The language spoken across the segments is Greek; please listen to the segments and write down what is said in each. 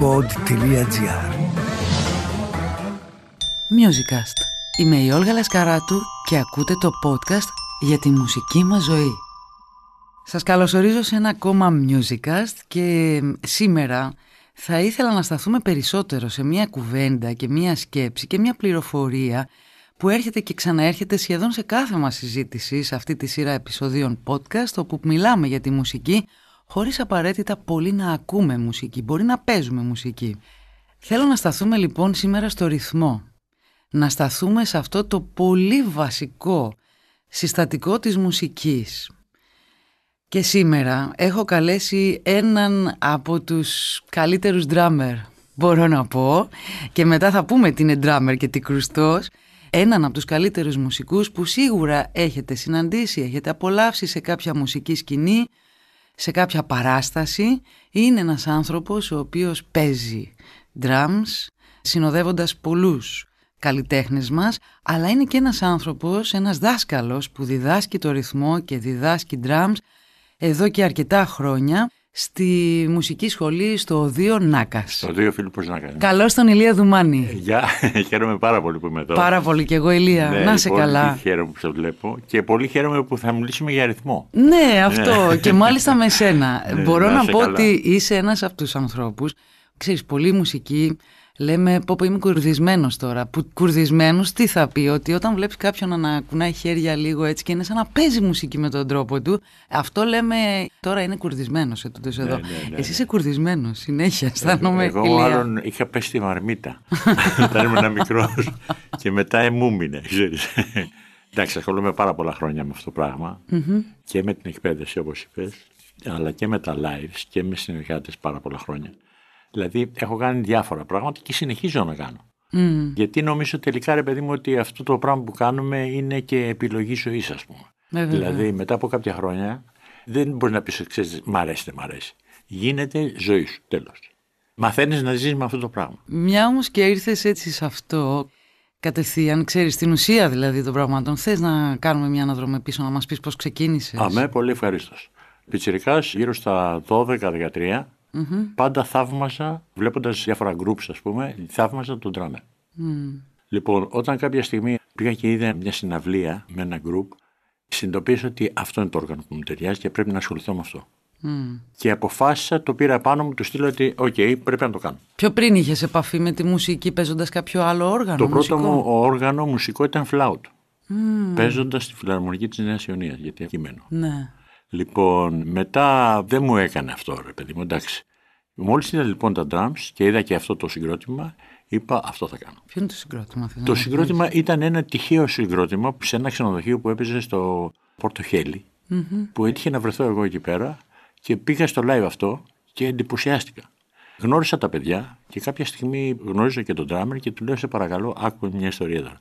pod.gr Musicast. Είμαι η Όλγα Λασκαράτου και ακούτε το podcast για τη μουσική μας ζωή. Σας καλωσορίζω σε ένα ακόμα Musicast και σήμερα θα ήθελα να σταθούμε περισσότερο σε μια κουβέντα και μια σκέψη και μια πληροφορία που έρχεται και ξαναέρχεται σχεδόν σε κάθε μας συζήτηση σε αυτή τη σειρά επεισοδίων podcast όπου μιλάμε για τη μουσική χωρίς απαραίτητα πολύ να ακούμε μουσική, μπορεί να παίζουμε μουσική. Θέλω να σταθούμε λοιπόν σήμερα στο ρυθμό, να σταθούμε σε αυτό το πολύ βασικό συστατικό της μουσικής. Και σήμερα έχω καλέσει έναν από τους καλύτερους ντράμερ, μπορώ να πω, και μετά θα πούμε τι είναι ντράμερ και τι κρουστός, έναν από τους καλύτερους μουσικούς που σίγουρα έχετε συναντήσει, έχετε απολαύσει σε κάποια μουσική σκηνή, σε κάποια παράσταση είναι ένας άνθρωπος ο οποίος παίζει drums συνοδεύοντας πολλούς καλλιτέχνες μας, αλλά είναι και ένας άνθρωπος, ένας δάσκαλος που διδάσκει το ρυθμό και διδάσκει drums εδώ και αρκετά χρόνια στη μουσική σχολή στο Δίο Νάκας. Στο Διο Φίλιππος Νάκα. Καλώ τον Ηλία Δουμάνη. Ε, γεια, χαίρομαι πάρα πολύ που είμαι εδώ. Πάρα πολύ και εγώ, Ηλία. Ναι, να σε λοιπόν, καλά. Πολύ χαίρομαι που σε βλέπω και πολύ χαίρομαι που θα μιλήσουμε για αριθμό. Ναι, ναι. αυτό. και μάλιστα με σένα. Ναι, Μπορώ να, πω ότι είσαι ένας από τους ανθρώπους. ξέρεις πολλοί μουσικοί λέμε πω, πω είμαι κουρδισμένος τώρα. Που κουρδισμένος τι θα πει, ότι όταν βλέπεις κάποιον να κουνάει χέρια λίγο έτσι και είναι σαν να παίζει μουσική με τον τρόπο του, αυτό λέμε τώρα είναι κουρδισμένος ναι, εδώ. Ναι, ναι, Εσύ ναι. είσαι κουρδισμένος, συνέχεια ε, αισθάνομαι. Εγώ ηλία. είχα πέσει τη μαρμίτα όταν ήμουν ένα μικρό. και μετά εμούμινε, ξέρεις. Εντάξει, ασχολούμαι πάρα πολλά χρόνια με αυτό το πραγμα και με την εκπαίδευση όπως είπες, αλλά και με τα lives και με συνεργάτες πάρα πολλά χρόνια. Δηλαδή έχω κάνει διάφορα πράγματα και συνεχίζω να κάνω. Mm. Γιατί νομίζω τελικά ρε παιδί μου ότι αυτό το πράγμα που κάνουμε είναι και επιλογή ζωής, ας πούμε. Ε, δηλαδή μετά από κάποια χρόνια δεν μπορείς να πεις: Ξέρεις, μ' αρέσει, δεν μ' αρέσει. Γίνεται ζωή σου, τέλος. Μαθαίνεις να ζεις με αυτό το πράγμα. Μια όμως και ήρθες έτσι σε αυτό, κατευθείαν, ξέρεις την ουσία δηλαδή των πραγμάτων. Θες να κάνουμε μια αναδρομή πίσω, να μας πεις πώς ξεκίνησες. Αμέ, πολύ ευχαρίστως. Πιτσυρικά γύρω στα 12-13 Mm-hmm. Πάντα θαύμαζα, βλέποντας διάφορα groups, ας πούμε, θαύμαζα τον τράνα. Mm. Λοιπόν, όταν κάποια στιγμή πήγα και είδα μια συναυλία με ένα group, συνειδητοποίησα ότι αυτό είναι το όργανο που μου ταιριάζει και πρέπει να ασχοληθώ με αυτό. Mm. Και αποφάσισα, το πήρα πάνω μου, του στείλω ότι, οκ, πρέπει να το κάνω. Πιο πριν είχες επαφή με τη μουσική παίζοντας κάποιο άλλο όργανο. Το πρώτο μου όργανο μουσικό ήταν φλάουτ. Mm. Παίζοντας τη φιλαρμονική της Νέας Ιωνίας, γιατί εκεί Ναι. Λοιπόν, μετά δεν μου έκανε αυτό, ρε παιδί μου, εντάξει. Μόλις είδα λοιπόν τα drums και είδα και αυτό το συγκρότημα, είπα αυτό θα κάνω. Ποιο είναι το συγκρότημα θέλω Το συγκρότημα ήταν ένα τυχαίο συγκρότημα σε ένα ξενοδοχείο που έπαιζε στο Πορτοχέλι, που έτυχε να βρεθώ εγώ εκεί πέρα και πήγα στο live αυτό και εντυπωσιάστηκα. Γνώρισα τα παιδιά και κάποια στιγμή γνώριζα και τον drummer και του λέω σε παρακαλώ άκου μια ιστορία εδώ.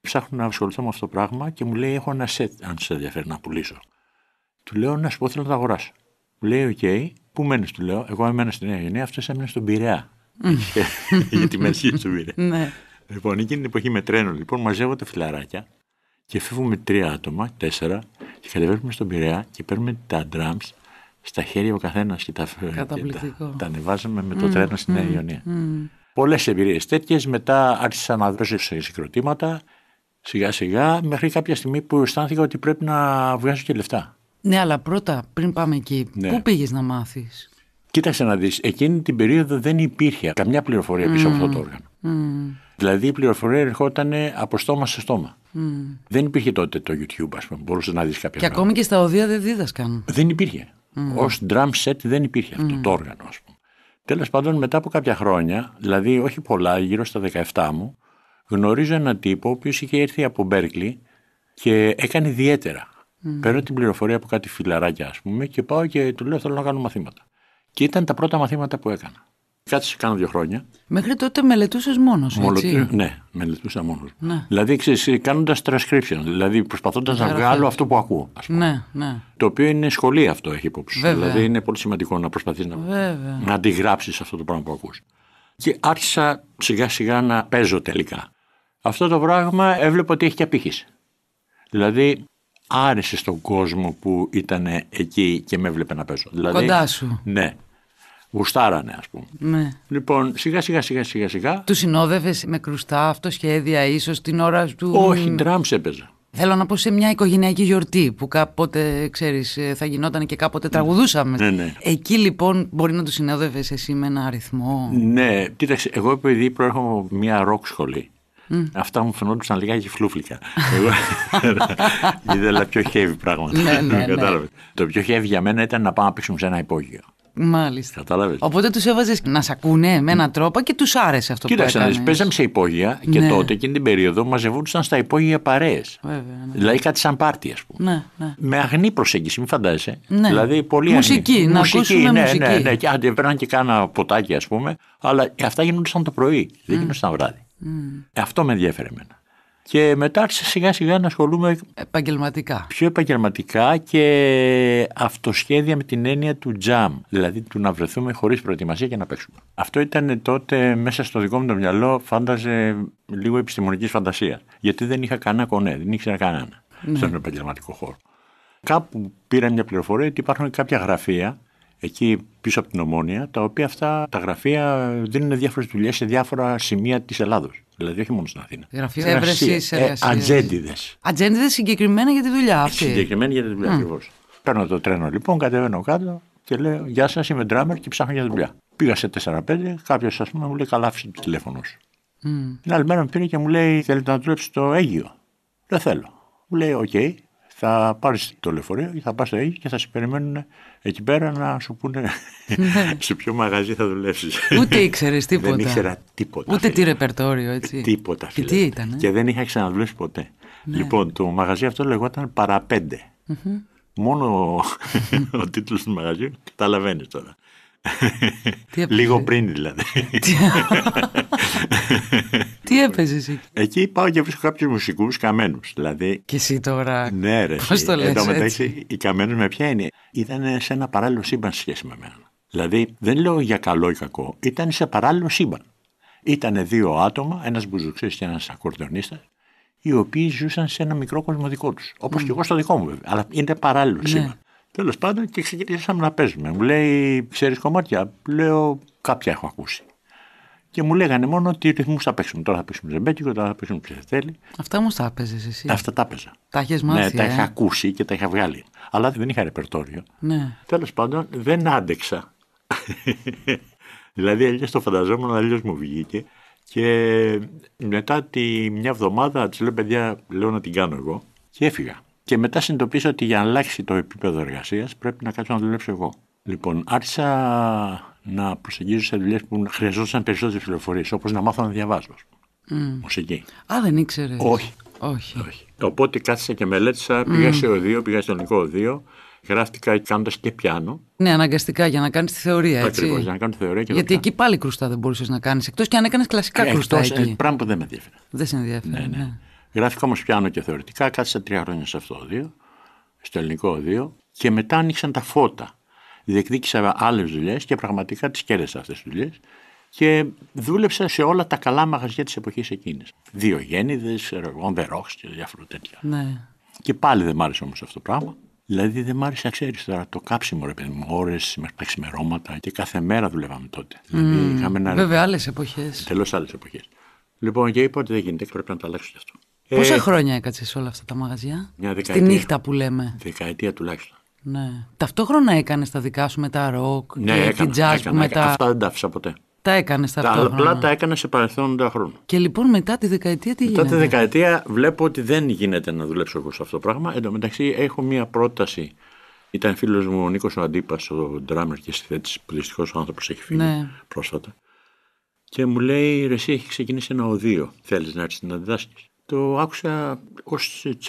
Ψάχνω να ασχοληθώ με αυτό το πράγμα και μου λέει έχω ένα set αν σε ενδιαφέρει να πουλήσω. Του λέω να σου πω θέλω να το αγοράσω. Μου λέει: Οκ, πού μένεις, του λέω. Εγώ έμενα στη Νέα Γενέα, αυτό έμενα στον Πειραιά. Γιατί με αρχίζει στον Πειραιά. Ναι. Λοιπόν, εκείνη την εποχή με τρένο, λοιπόν, μαζεύονται φιλαράκια και φεύγουμε τρία άτομα, τέσσερα, και κατεβαίνουμε στον Πειραιά και παίρνουμε τα drums στα χέρια ο καθένας και τα Τα, τα ανεβάζαμε με το mm, τρένο στην Νέα Ιωνία. Πολλές εμπειρίες τέτοιες. Μετά άρχισα να δώσω συγκροτήματα σιγά σιγά, μέχρι κάποια στιγμή που αισθάνθηκα ότι πρέπει να βγάζω και λεφτά. Ναι, αλλά πρώτα, πριν πάμε εκεί, ναι. πού πήγες να μάθεις. Κοίταξε να δεις, εκείνη την περίοδο δεν υπήρχε καμιά πληροφορία πίσω από αυτό το όργανο. Mm. Δηλαδή η πληροφορία ερχόταν από στόμα σε στόμα. Mm. Δεν υπήρχε τότε το YouTube, ας πούμε. Μπορούσες να δεις κάποια. Και ακόμη και στα οδεία δεν δίδασκαν. Δεν υπήρχε. Mm. Ως drum set δεν υπήρχε αυτό το όργανο, ας πούμε. Τέλος πάντων, μετά από κάποια χρόνια, δηλαδή όχι πολλά, γύρω στα 17 μου, γνωρίζω έναν τύπο ο οποίος είχε έρθει από Μπέρκλι και έκανε ιδιαίτερα Mm. Παίρνω την πληροφορία από κάτι φιλαράκια, ας πούμε, και πάω και του λέω: Θέλω να κάνω μαθήματα. Και ήταν τα πρώτα μαθήματα που έκανα. Κάτσε, κάνω δύο χρόνια. Μέχρι τότε μελετούσες μόνος ε, Ναι, μελετούσα μόνος ναι. Δηλαδή, ε, κάνοντας transcription, δηλαδή προσπαθώντας να βγάλω αυτό που ακούω. Ας πούμε. Ναι, ναι. Το οποίο είναι σχολή αυτό, έχει υπόψη. Βέβαια. Δηλαδή, είναι πολύ σημαντικό να προσπαθείς να, Βέβαια. να αντιγράψεις αυτό το πράγμα που ακούς. Και άρχισα σιγά-σιγά να παίζω τελικά. Αυτό το πράγμα έβλεπα ότι έχει και απήχηση. Δηλαδή, άρεσε στον κόσμο που ήταν εκεί και με έβλεπε να παίζω. Δηλαδή, Κοντά σου. Ναι. Γουστάρανε, ας πούμε. Ναι. Λοιπόν, σιγά σιγά σιγά σιγά σιγά. Του συνόδευες με κρουστά, αυτοσχέδια, ίσως την ώρα του. Όχι, ντράμ έπαιζα. Θέλω να πω σε μια οικογενειακή γιορτή που κάποτε, ξέρεις, ε, θα γινόταν και κάποτε ναι. τραγουδούσαμε. Ναι, ναι. Εκεί λοιπόν μπορεί να τους συνόδευες εσύ με ένα αριθμό. Ναι, κοίταξε, εγώ επειδή προέρχομαι από μια ροκ Mm. Αυτά μου φαινόντουσαν λιγάκι φλούφλικα. Εγώ ήθελα πιο heavy πράγματα. ναι, ναι, ναι. Το πιο heavy για μένα ήταν να πάμε να παίξουμε σε ένα υπόγειο. Μάλιστα. Κατάλαβες. Οπότε τους έβαζες να σε ακούνε με έναν τρόπο και τους άρεσε αυτό Κοίταξε, που έκανε. Κοίταξε, παίζαμε σε υπόγεια και ναι. τότε εκείνη την περίοδο μαζευόντουσαν στα υπόγεια παρέες. Ναι. Δηλαδή κάτι σαν πάρτι, ας πούμε. Ναι, ναι. Με αγνή προσέγγιση, μην φαντάζεσαι. Ναι. Δηλαδή πολύ μουσική, αγνή. Να μουσική, να ναι, μουσική. Ναι, ναι, ναι. Και έπαιρναν και κάνα ποτάκι, ας πούμε. Αλλά αυτά γινόντουσαν το πρωί, δεν ναι. γινόντουσαν βράδυ. Ε, αυτό με ενδιαφέρε εμένα. Και μετά σιγά σιγά να ασχολούμαι επαγγελματικά. πιο επαγγελματικά και αυτοσχέδια με την έννοια του τζαμ Δηλαδή του να βρεθούμε χωρίς προετοιμασία και να παίξουμε. Αυτό ήταν τότε μέσα στο δικό μου το μυαλό, φάνταζε λίγο επιστημονικής φαντασίας. Γιατί δεν είχα κανένα κονέ, δεν ήξερα κανένα ναι. στον επαγγελματικό χώρο. Κάπου πήρα μια πληροφορία ότι υπάρχουν κάποια γραφεία εκεί πίσω από την Ομόνια, τα οποία αυτά τα γραφεία δίνουν διάφορες δουλειές σε διάφορα σημεία της Ελλάδος. Δηλαδή, όχι μόνο στην Αθήνα. Γραφεία σε ε, Ατζέντιδες. Ατζέντιδες συγκεκριμένα για τη δουλειά ε, αυτή. Συγκεκριμένα για τη δουλειά, mm. ακριβώς. Παίρνω το τρένο λοιπόν, κατεβαίνω κάτω και λέω Γεια σας, είμαι ντράμερ και ψάχνω για δουλειά. Πήγα σε 4-5, κάποιος ας πούμε μου λέει Καλά, άφησε το τηλέφωνο σου. Mm. Την άλλη μέρα με πήρε και μου λέει Θέλετε να δουλέψει το Αίγιο. Δεν θέλω. Μου λέει: Οκ, okay, θα πάρεις το λεωφορείο ή θα πας στο Αίγυπτο και θα σε περιμένουν εκεί πέρα να σου πούνε ναι. σε ποιο μαγαζί θα δουλεύσει. Ούτε ήξερες τίποτα. Δεν ήξερα τίποτα. Ούτε φίλε. τι ρεπερτόριο, έτσι. Τίποτα. Φίλε. Και, τι ήταν, και δεν είχα ξαναδουλεύσει ποτέ. Ναι. Λοιπόν, το μαγαζί αυτό λεγόταν Μόνο ο τίτλος του μαγαζιού καταλαβαίνεις τώρα. Λίγο πριν δηλαδή. εκεί. Εκεί πάω και βρίσκω κάποιους μουσικούς καμένους. Δηλαδή... Και εσύ τώρα. Ναι, ρε. Πώς το ε, λες. Εν οι καμένους με ποια είναι. Ήταν σε ένα παράλληλο σύμπαν σχέση με μένα. Δηλαδή, δεν λέω για καλό ή κακό. Ήταν σε παράλληλο σύμπαν. Ήταν δύο άτομα, ένας μπουζουξής και ένας ακορδονίστα, οι οποίοι ζούσαν σε ένα μικρό κόσμο δικό τους. Όπως και εγώ στο δικό μου, βέβαια. Αλλά είναι παράλληλο ναι. σύμπαν. Τέλος πάντων, και ξεκινήσαμε να παίζουμε. Μου λέει, ξέρεις κομμάτια. Λέω, κάποια έχω ακούσει. Και μου λέγανε μόνο ότι οι ρυθμούς θα παίξουν. Τώρα θα παίξουμε ζεμπέκικο, τώρα θα παίξουμε θέλει. Αυτά όμως τα έπαιζες εσύ. Αυτά τα έπαιζα. Τα είχες μάθει. Ναι, τα ε? είχα ακούσει και τα είχα βγάλει. Αλλά δεν είχα ρεπερτόριο. Ναι. Τέλος πάντων, δεν άντεξα. δηλαδή, αλλιώς το φανταζόμουν, αλλιώς μου βγήκε. Και μετά τη μια εβδομάδα της λέω: Παιδιά, λέω να την κάνω εγώ. Και έφυγα. Και μετά συνειδητοποίησα ότι για να αλλάξει το επίπεδο εργασίας πρέπει να κάτσω να δουλέψω εγώ. Λοιπόν, άρχισα να προσεγγίζω σε δουλειές που χρειαζόταν περισσότερες πληροφορίες, όπως να μάθω να διαβάζω. Mm. Μουσική. Α, δεν ήξερες. Όχι. Όχι. Όχι. Οπότε κάθισα και μελέτησα, πήγα σε οδείο, πήγα στο ελληνικό οδείο, γράφτηκα κάνοντας και πιάνο. Ναι, αναγκαστικά για να κάνεις τη θεωρία. Ακριβώς, για να κάνει τη θεωρία και Γιατί εκεί πάλι κρουστά δεν μπορούσες να κάνεις, εκτός και αν έκανες κλασικά ε, κρουστά. Ε, εκεί. Πράγμα που δεν με ενδιαφέρε. Δεν σε ενδιαφέρε. Ναι, ναι. ναι. Γράφτηκα όμως πιάνο και θεωρητικά, κάθισα τρία χρόνια σε αυτό το οδείο, στο ελληνικό οδείο και μετά άνοιξαν τα φώτα διεκδίκησα άλλες δουλειές και πραγματικά τις κέρδισα αυτές τις δουλειές. Και δούλεψα σε όλα τα καλά μαγαζιά της εποχής εκείνης. Δύο γέννηδε, on και διάφορα τέτοια. Ναι. Και πάλι δεν μ' άρεσε όμως αυτό το πράγμα. Δηλαδή δεν μ' άρεσε ξέρεις τώρα το κάψιμο ρε παιδί μου, ώρες μέχρι τα ξημερώματα και κάθε μέρα δουλεύαμε τότε. Mm. Δηλαδή, είχαμε ένα... Βέβαια, άλλες εποχές. Τελώ άλλες εποχές. Λοιπόν, και είπα ότι δεν γίνεται, πρέπει να τα αλλάξω κι αυτό. Πόσα ε... χρόνια έκατσες όλα αυτά τα μαγαζιά, μια νύχτα που λέμε. Δεκαετία τουλάχιστον. Ναι. Ταυτόχρονα έκανε τα δικά σου με τα ροκ ναι, και έκανα, την jazz που μετά. Αυτά δεν τα άφησα ποτέ. Τα έκανες ταυτόχρονα. Τα απλά τα έκανε σε παρελθόν παρελθόντα χρόνια. Και λοιπόν μετά τη δεκαετία τι μετά γίνεται. Μετά τη δεκαετία βλέπω ότι δεν γίνεται να δουλέψω εγώ σε αυτό το πράγμα. Εν τω μεταξύ έχω μία πρόταση. Ήταν φίλος μου ο Νίκος ο Αντίπας, ο ντράμερ και συνθέτης, που δυστυχώς ο άνθρωπος έχει φύγει ναι. πρόσφατα. Και μου λέει: Ρε, εσύ έχει ξεκινήσει ένα οδείο. Θέλεις να έρθεις να διδάσκει. Το άκουσα ως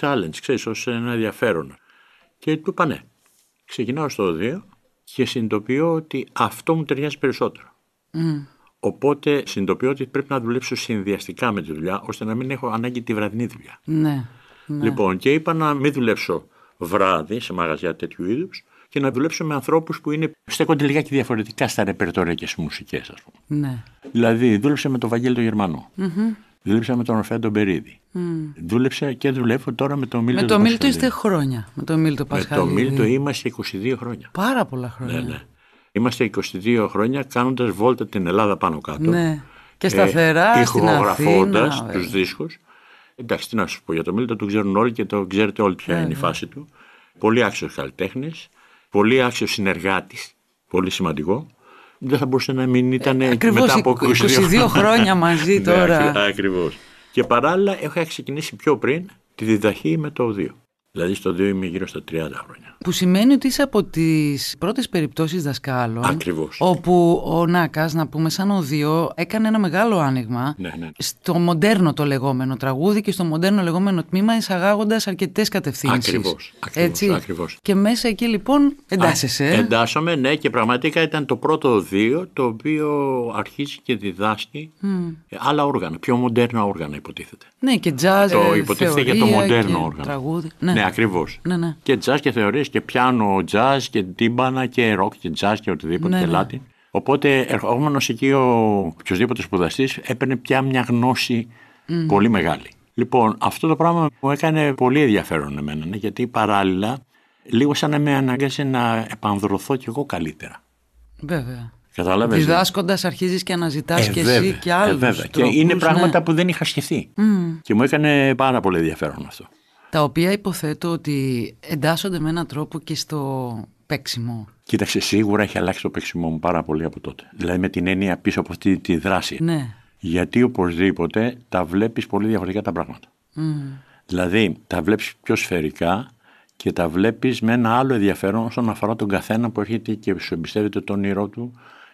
challenge, ξέρεις, ως ένα ενδιαφέρον. Και του είπα ναι ξεκινάω στο 2 και συνειδητοποιώ ότι αυτό μου ταιριάζει περισσότερο. Οπότε συνειδητοποιώ ότι πρέπει να δουλέψω συνδυαστικά με τη δουλειά, ώστε να μην έχω ανάγκη τη βραδινή δουλειά. Ναι, ναι. Λοιπόν, και είπα να μην δουλέψω βράδυ σε μαγαζιά τέτοιου είδους και να δουλέψω με ανθρώπους που είναι, στέκονται λιγάκι διαφορετικά στα ρεπερτόρια και στις μουσικές, ας πούμε. Ναι. Δηλαδή, δούλεψε με τον Βαγγέλη τον γερμανο Δούλεψα με τον Ορφέα τον Mm. Δούλεψα και δουλεύω τώρα με τον Μίλτο. Με τον το Μίλτο είστε χρόνια. Με το Μίλτο Πασχαλίδη. Με τον Μίλτο είμαστε 22 χρόνια. Πάρα πολλά χρόνια. Ναι, ναι. Είμαστε 22 χρόνια κάνοντας βόλτα την Ελλάδα πάνω κάτω. Ναι. Και σταθερά ε, στην του τους ε. Εντάξει, τι να σου πω για το Μίλτο, τον ξέρουν όλοι και το ξέρετε όλοι ποια ναι, είναι η ναι. φάση του. Πολύ άξιος καλλιτέχνης, πολύ άξιος συνεργάτης, πολύ σημαντικό δεν θα μπορούσε να μην ήταν ε, μετά από 22, 22 χρόνια μαζί ναι, τώρα. ναι, ακριβώς. Και παράλληλα έχω ξεκινήσει πιο πριν τη διδαχή με το 2. Δηλαδή στο 2 είμαι γύρω στα 30 χρόνια. Που σημαίνει ότι είσαι από τις πρώτες περιπτώσεις δασκάλων. Ακριβώς. Όπου ο Νάκας, να πούμε, σαν ο 2 έκανε ένα μεγάλο άνοιγμα ναι, ναι. στο μοντέρνο το λεγόμενο τραγούδι και στο μοντέρνο λεγόμενο τμήμα, εισαγάγοντας αρκετές κατευθύνσεις. Ακριβώς. Ακριβώς, ακριβώς. Και μέσα εκεί λοιπόν εντάσσεσαι. Α, εντάσσομαι, ναι, και πραγματικά ήταν το πρώτο Δύο το οποίο αρχίζει και διδάσκει mm. άλλα όργανα, πιο μοντέρνα όργανα υποτίθεται. Ναι, και jazz. Το υποτίθεται για το μοντέρνο όργανο. Τραγούδι. Ναι. Ναι, ακριβώς. Ναι, ναι, Και τζαζ και θεωρίε και πιάνο jazz και τύμπανα και ροκ και jazz και οτιδήποτε ναι, και ναι. Latin. Οπότε ερχόμενος εκεί ο οποιοδήποτε σπουδαστής έπαιρνε πια μια γνώση πολύ μεγάλη. Λοιπόν, αυτό το πράγμα μου έκανε πολύ ενδιαφέρον εμένα, ναι, γιατί παράλληλα λίγο σαν να με αναγκάσει να επανδρωθώ κι εγώ καλύτερα. Βέβαια. Κατάλαβες. Ναι. Διδάσκοντας, αρχίζεις και αναζητάς ε, ε και εσύ και άλλου. Ε, βέβαια. Τρόπους, και είναι πράγματα που δεν είχα σκεφτεί. Και μου έκανε πάρα πολύ ενδιαφέρον αυτό τα οποία υποθέτω ότι εντάσσονται με έναν τρόπο και στο παίξιμο. Κοίταξε, σίγουρα έχει αλλάξει το παίξιμό μου πάρα πολύ από τότε. Δηλαδή με την έννοια πίσω από αυτή τη δράση. Ναι. Γιατί οπωσδήποτε τα βλέπεις πολύ διαφορετικά τα πράγματα. Mm. Δηλαδή τα βλέπεις πιο σφαιρικά και τα βλέπεις με ένα άλλο ενδιαφέρον όσον αφορά τον καθένα που έρχεται και σου εμπιστεύεται το όνειρό του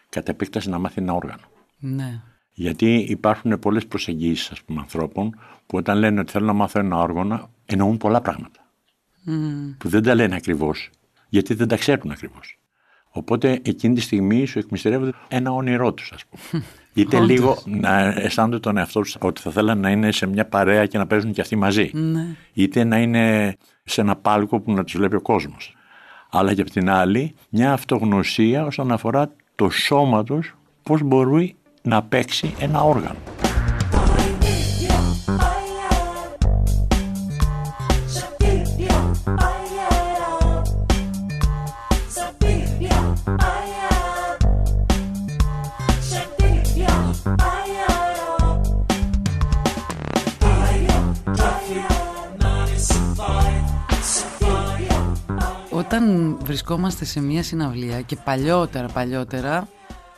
κατά επέκταση να μάθει ένα όργανο. Ναι. Γιατί υπάρχουν πολλές προσεγγίσεις ας πούμε, ανθρώπων που όταν λένε ότι θέλω να μάθω ένα όργανο εννοούν πολλά πράγματα. Που δεν τα λένε ακριβώς, γιατί δεν τα ξέρουν ακριβώς. Οπότε εκείνη τη στιγμή σου εκμυστηρεύονται ένα όνειρό τους, ας πούμε. Είτε λίγο να αισθάνονται τον εαυτό τους ότι θα θέλανε να είναι σε μια παρέα και να παίζουν κι αυτοί μαζί. Ναι. Είτε να είναι σε ένα πάλκο που να τους βλέπει ο κόσμος. Αλλά και απ' την άλλη, μια αυτογνωσία όσον αφορά το σώμα τους, πώς μπορεί να παίξει ένα όργανο. όταν βρισκόμαστε σε μια συναυλία και παλιότερα παλιότερα